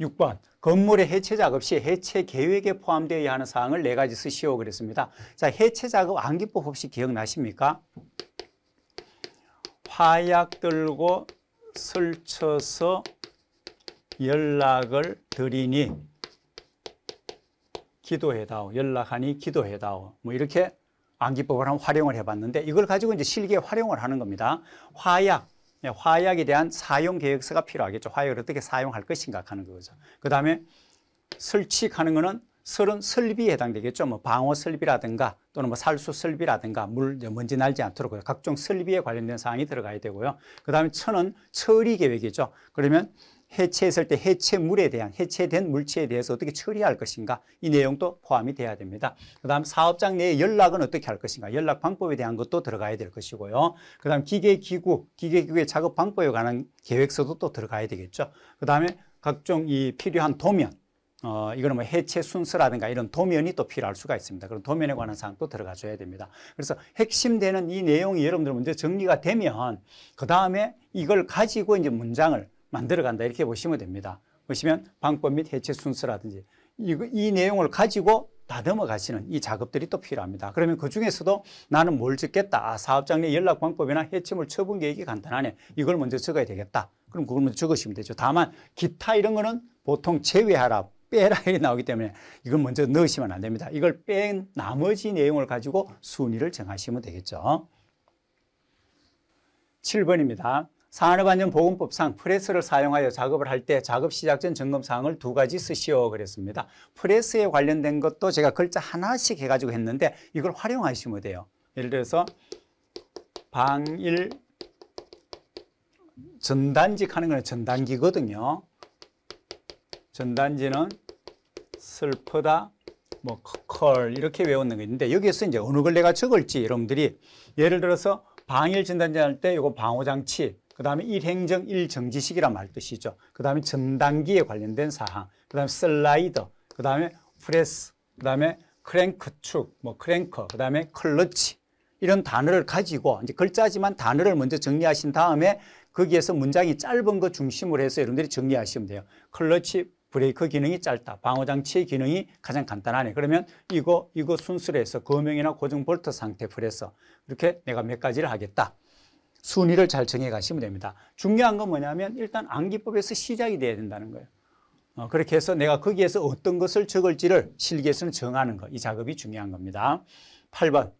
6번 건물의 해체 작업 시 해체 계획에 포함되어야 하는 사항을 4 가지 쓰시오 그랬습니다. 자 해체 작업 암기법 혹시 기억나십니까? 화약 들고 설쳐서 연락을 드리니 기도해다오 연락하니 기도해다오 뭐 이렇게 암기법을 한 활용을 해봤는데 이걸 가지고 이제 실기에 활용을 하는 겁니다. 화약 예, 화약에 대한 사용 계획서가 필요하겠죠. 화약을 어떻게 사용할 것인가 하는 거죠. 그 다음에 설치하는 거는 설은 설비에 해당되겠죠. 뭐방어 설비라든가 또는 뭐 살수 설비라든가 물 먼지 날지 않도록 각종 설비에 관련된 사항이 들어가야 되고요. 그 다음에 천은 처리 계획이죠. 그러면 해체했을 때 해체물에 대한 해체된 물체에 대해서 어떻게 처리할 것인가 이 내용도 포함이 돼야 됩니다. 그 다음 사업장 내에 연락은 어떻게 할 것인가 연락 방법에 대한 것도 들어가야 될 것이고요. 그 다음 기계기구, 기계기구의 작업 방법에 관한 계획서도 또 들어가야 되겠죠. 그 다음에 각종 이 필요한 도면 어, 이거는 뭐 해체 순서라든가 이런 도면이 또 필요할 수가 있습니다. 그런 도면에 관한 사항도 들어가 줘야 됩니다. 그래서 핵심되는 이 내용이 여러분들 먼저 정리가 되면 그 다음에 이걸 가지고 이제 문장을 만들어 간다 이렇게 보시면 됩니다. 보시면 방법 및 해체 순서라든지 이, 이 내용을 가지고 다듬어 가시는 이 작업들이 또 필요합니다. 그러면 그 중에서도 나는 뭘 적겠다. 아, 사업장 내 연락 방법이나 해체물 처분 계획이 간단하네. 이걸 먼저 적어야 되겠다. 그럼 그걸 먼저 적으시면 되죠. 다만 기타 이런 거는 보통 제외하라 빼라 이 나오기 때문에 이걸 먼저 넣으시면 안 됩니다. 이걸 뺀 나머지 내용을 가지고 순위를 정하시면 되겠죠. 7번입니다. 산업안전보건법상 프레스를 사용하여 작업을 할 때 작업 시작 전 점검 사항을 두 가지 쓰시오 그랬습니다. 프레스에 관련된 것도 제가 글자 하나씩 해가지고 했는데 이걸 활용하시면 돼요. 예를 들어서 방일 전단직 하는 거는 전단기거든요. 전단지는 슬프다, 뭐 컬 이렇게 외우는 거 있는데 여기에서 이제 어느 걸 내가 적을지 여러분들이 예를 들어서 방일 진단지할 때 이거 방호장치 그 다음에 일행정 일정지식이란 말뜻이죠. 그 다음에 전단기에 관련된 사항, 그 다음에 슬라이더, 그 다음에 프레스, 그 다음에 크랭크축, 뭐 크랭커, 그 다음에 클러치 이런 단어를 가지고 이제 글자지만 단어를 먼저 정리하신 다음에 거기에서 문장이 짧은 거 중심으로 해서 여러분들이 정리하시면 돼요. 클러치 브레이크 기능이 짧다. 방어장치의 기능이 가장 간단하네. 그러면 이거 이거 순수로 해서 거명이나 고정 볼트 상태 프레서 이렇게 내가 몇 가지를 하겠다. 순위를 잘 정해 가시면 됩니다. 중요한 건 뭐냐면 일단 암기법에서 시작이 돼야 된다는 거예요. 어, 그렇게 해서 내가 거기에서 어떤 것을 적을지를 실기에서는 정하는 거. 이 작업이 중요한 겁니다. 8번.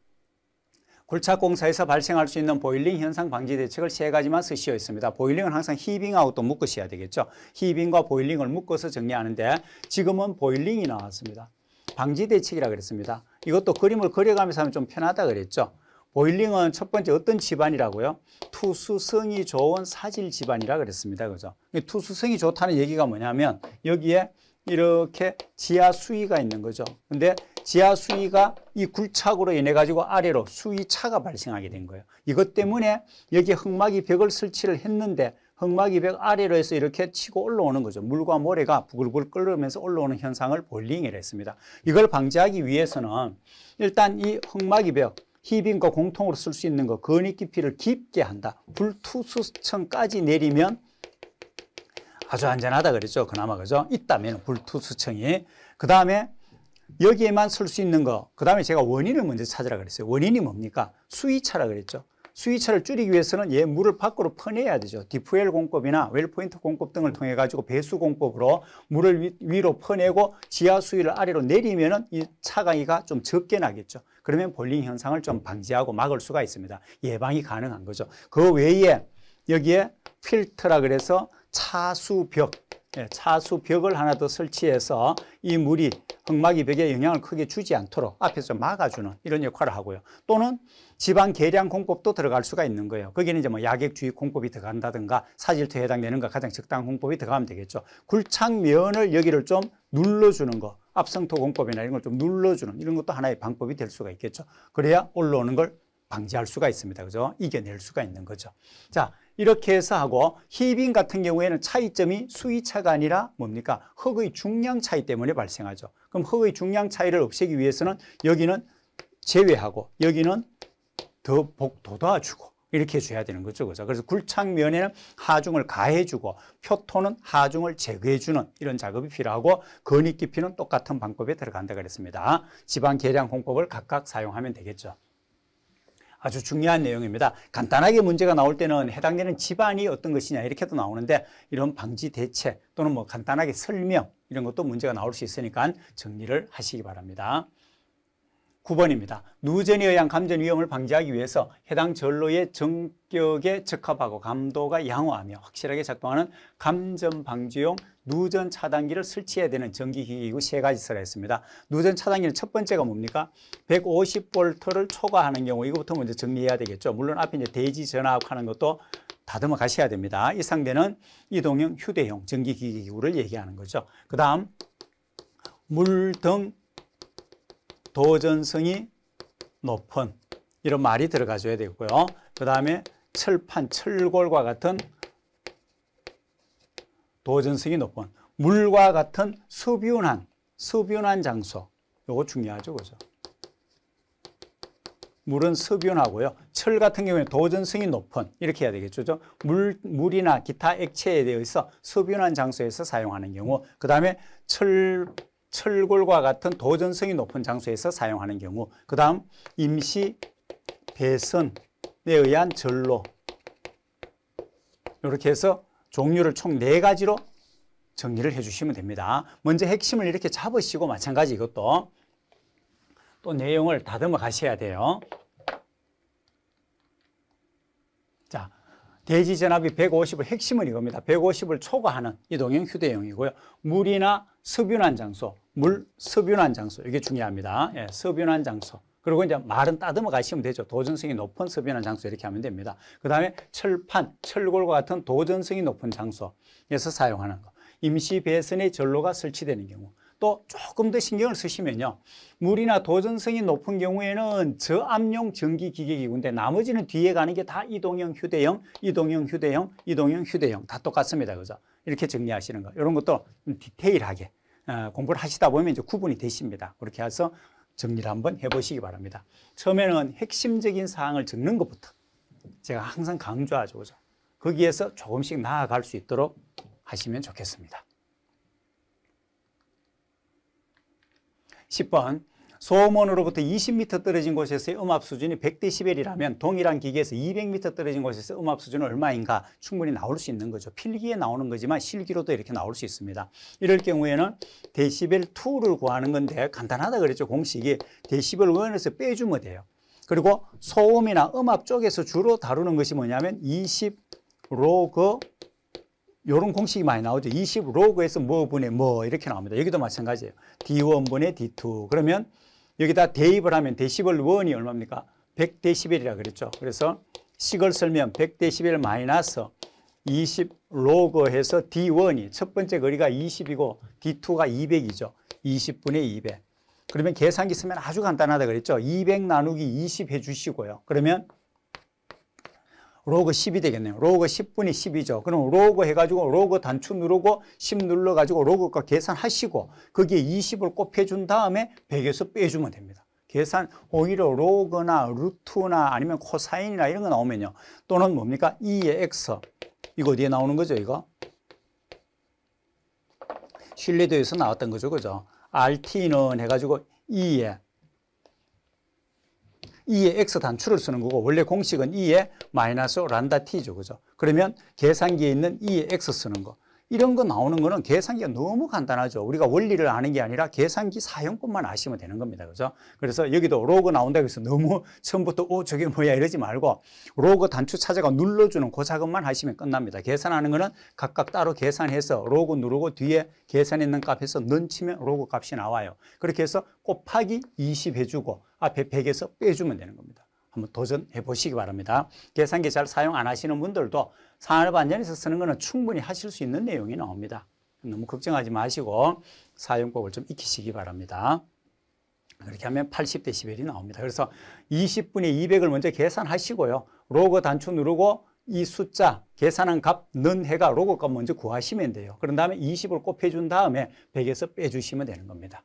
굴착공사에서 발생할 수 있는 보일링 현상 방지 대책을 세 가지만 쓰시어 있습니다. 보일링은 항상 히빙하고또 묶으셔야 되겠죠. 히빙과 보일링을 묶어서 정리하는데 지금은 보일링이 나왔습니다. 방지 대책이라 그랬습니다. 이것도 그림을 그려가면서 하면 좀 편하다 그랬죠. 보일링은 첫 번째 어떤 집안이라고요? 투수성이 좋은 사질 집안이라 그랬습니다. 그죠? 투수성이 좋다는 얘기가 뭐냐면 여기에 이렇게 지하 수위가 있는 거죠. 근데 지하 수위가 이 굴착으로 인해 가지고 아래로 수위차가 발생하게 된 거예요. 이것 때문에 여기 흑막이 벽을 설치를 했는데 흑막이 벽 아래로 해서 이렇게 치고 올라오는 거죠. 물과 모래가 부글부글 끓으면서 올라오는 현상을 볼링이라 했습니다. 이걸 방지하기 위해서는 일단 이 흑막이 벽 희빙과 공통으로 쓸 수 있는 거 근육 깊이를 깊게 한다. 불투수층까지 내리면 아주 안전하다 그랬죠. 그나마 그죠? 있다면 불투수층이. 그 다음에 여기에만 쓸 수 있는 거. 그 다음에 제가 원인을 먼저 찾으라 그랬어요. 원인이 뭡니까? 수위차라 그랬죠. 수위차를 줄이기 위해서는 얘 물을 밖으로 퍼내야 되죠. 디프엘 공급이나 웰포인트 공급 등을 통해 가지고 배수 공급으로 물을 위, 로 퍼내고 지하 수위를 아래로 내리면은 이차가기가좀 적게 나겠죠. 그러면 볼링 현상을 좀 방지하고 막을 수가 있습니다. 예방이 가능한 거죠. 그 외에 여기에 필터라 그래서 차수벽 예, 차수 벽을 하나 더 설치해서 이 물이 흙막이 벽에 영향을 크게 주지 않도록 앞에서 막아주는 이런 역할을 하고요. 또는 지방 계량 공법도 들어갈 수가 있는 거예요. 거기는 이제 뭐약액주의 공법이 들어간다든가 사질토에 해당되는 거 가장 적당한 공법이 들어가면 되겠죠. 굴착면을 여기를 좀 눌러주는 거. 압성토 공법이나 이런 걸 좀 눌러주는 이런 것도 하나의 방법이 될 수가 있겠죠. 그래야 올라오는 걸 방지할 수가 있습니다. 그죠? 이겨낼 수가 있는 거죠. 자, 이렇게 해서 하고 희빈 같은 경우에는 차이점이 수위차가 아니라 뭡니까? 흙의 중량 차이 때문에 발생하죠. 그럼 흙의 중량 차이를 없애기 위해서는 여기는 제외하고 여기는 더 복, 돋아주고 이렇게 해줘야 되는 거죠. 그죠? 그래서 굴착면에는 하중을 가해주고 표토는 하중을 제거해주는 이런 작업이 필요하고 근익 깊이는 똑같은 방법에 들어간다 그랬습니다. 지방 계량 공법을 각각 사용하면 되겠죠. 아주 중요한 내용입니다. 간단하게 문제가 나올 때는 해당되는 집안이 어떤 것이냐 이렇게도 나오는데 이런 방지 대책 또는 뭐 간단하게 설명 이런 것도 문제가 나올 수 있으니까 정리를 하시기 바랍니다. 9번입니다. 누전에 의한 감전 위험을 방지하기 위해서 해당 전로의 정격에 적합하고 감도가 양호하며 확실하게 작동하는 감전 방지용 누전 차단기를 설치해야 되는 전기기기이고 세 가지 설했습니다. 누전 차단기는 첫 번째가 뭡니까? 150V를 초과하는 경우 이거부터 먼저 정리해야 되겠죠. 물론 앞에 이제 대지 전압하는 것도 다듬어 가셔야 됩니다. 이 상대는 이동형 휴대용 전기기기구를 얘기하는 거죠. 그 다음 물 등 도전성이 높은 이런 말이 들어가줘야 되고요. 그 다음에 철판, 철골과 같은 도전성이 높은 물과 같은 수비운한 수비운한 장소 요거 중요하죠 그죠 물은 수비운하고요 철 같은 경우에 도전성이 높은 이렇게 해야 되겠죠 그죠? 물, 물이나 기타 액체에 대해서 수비운한 장소에서 사용하는 경우 그 다음에 철 철골과 같은 도전성이 높은 장소에서 사용하는 경우 그 다음 임시 배선에 의한 절로 이렇게 해서 종류를 총 네가지로 정리를 해주시면 됩니다. 먼저 핵심을 이렇게 잡으시고 마찬가지 이것도 또 내용을 다듬어 가셔야 돼요. 자, 대지 전압이 150을 핵심은 이겁니다. 150을 초과하는 이동형 휴대용이고요. 물이나 섭윤한 장소, 물, 섭윤한 장소 이게 중요합니다. 예, 섭윤한 장소. 그리고 이제 말은 따듬어 가시면 되죠. 도전성이 높은 섭변한 장소 이렇게 하면 됩니다. 그 다음에 철판, 철골과 같은 도전성이 높은 장소에서 사용하는 거. 임시 배선의 전로가 설치되는 경우. 또 조금 더 신경을 쓰시면요. 물이나 도전성이 높은 경우에는 저압용 전기 기계기구인데 나머지는 뒤에 가는 게 다 이동형 휴대형, 이동형 휴대형, 이동형 휴대형 다 똑같습니다. 그죠? 이렇게 정리하시는 거. 이런 것도 디테일하게 어, 공부를 하시다 보면 이제 구분이 되십니다. 그렇게 해서 정리를 한번 해보시기 바랍니다. 처음에는 핵심적인 사항을 적는 것부터 제가 항상 강조하죠. 그죠? 거기에서 조금씩 나아갈 수 있도록 하시면 좋겠습니다. 10번 소음원으로부터 20m 떨어진 곳에서의 음압 수준이 100dB이라면 동일한 기계에서 200m 떨어진 곳에서 음압 수준은 얼마인가 충분히 나올 수 있는 거죠. 필기에 나오는 거지만 실기로도 이렇게 나올 수 있습니다. 이럴 경우에는 데시벨 2를 구하는 건데 간단하다 그랬죠. 공식이 데시벨 1에서 빼주면 돼요. 그리고 소음이나 음압 쪽에서 주로 다루는 것이 뭐냐면 20 로그 이런 공식이 많이 나오죠. 20 로그에서 뭐분의 뭐 이렇게 나옵니다. 여기도 마찬가지예요. D1분의 D2 그러면 여기다 대입을 하면 데시벨 원이 얼마입니까? 100데시벨이라 그랬죠. 그래서 식을 설면 100데시벨 마이너스 20 로그 해서 D1이 첫 번째 거리가 20이고 D2가 200이죠. 20분의 200. 그러면 계산기 쓰면 아주 간단하다 그랬죠. 200 나누기 20 해주시고요. 그러면 로그 10이 되겠네요. 로그 10분이 10이죠. 그럼 로그 해가지고 로그 단추 누르고 10 눌러가지고 로그가 계산하시고 거기에 20을 곱해준 다음에 100에서 빼주면 됩니다. 계산 오히려 로그나 루트나 아니면 코사인이나 이런 거 나오면요. 또는 뭡니까? 2의 x. 이거 어디에 나오는 거죠, 이거? 신뢰도에서 나왔던 거죠, 그죠? RT는 해가지고 2의 2의 x 단추를 쓰는 거고 원래 공식은 2의 마이너스 란다 t죠. 그죠? 그러면 계산기에 있는 2의 x 쓰는 거. 이런 거 나오는 거는 계산기가 너무 간단하죠. 우리가 원리를 아는 게 아니라 계산기 사용법만 아시면 되는 겁니다. 그죠? 그래서 여기도 로그 나온다 그래서 너무 처음부터 오, 저게 뭐야 이러지 말고 로그 단추 찾아가 눌러주는 그 작업만 하시면 끝납니다. 계산하는 거는 각각 따로 계산해서 로그 누르고 뒤에 계산있는 값에서 넣치면 로그 값이 나와요. 그렇게 해서 곱하기 20 해주고 앞에 100에서 빼주면 되는 겁니다. 한번 도전해 보시기 바랍니다. 계산기 잘 사용 안 하시는 분들도 산업안전에서 쓰는 거는 충분히 하실 수 있는 내용이 나옵니다. 너무 걱정하지 마시고 사용법을 좀 익히시기 바랍니다. 그렇게 하면 80데시벨이 나옵니다. 그래서 20분의 200을 먼저 계산하시고요. 로그 단추 누르고 이 숫자 계산한 값 는해가 로그 값 먼저 구하시면 돼요. 그런 다음에 20을 곱해준 다음에 100에서 빼주시면 되는 겁니다.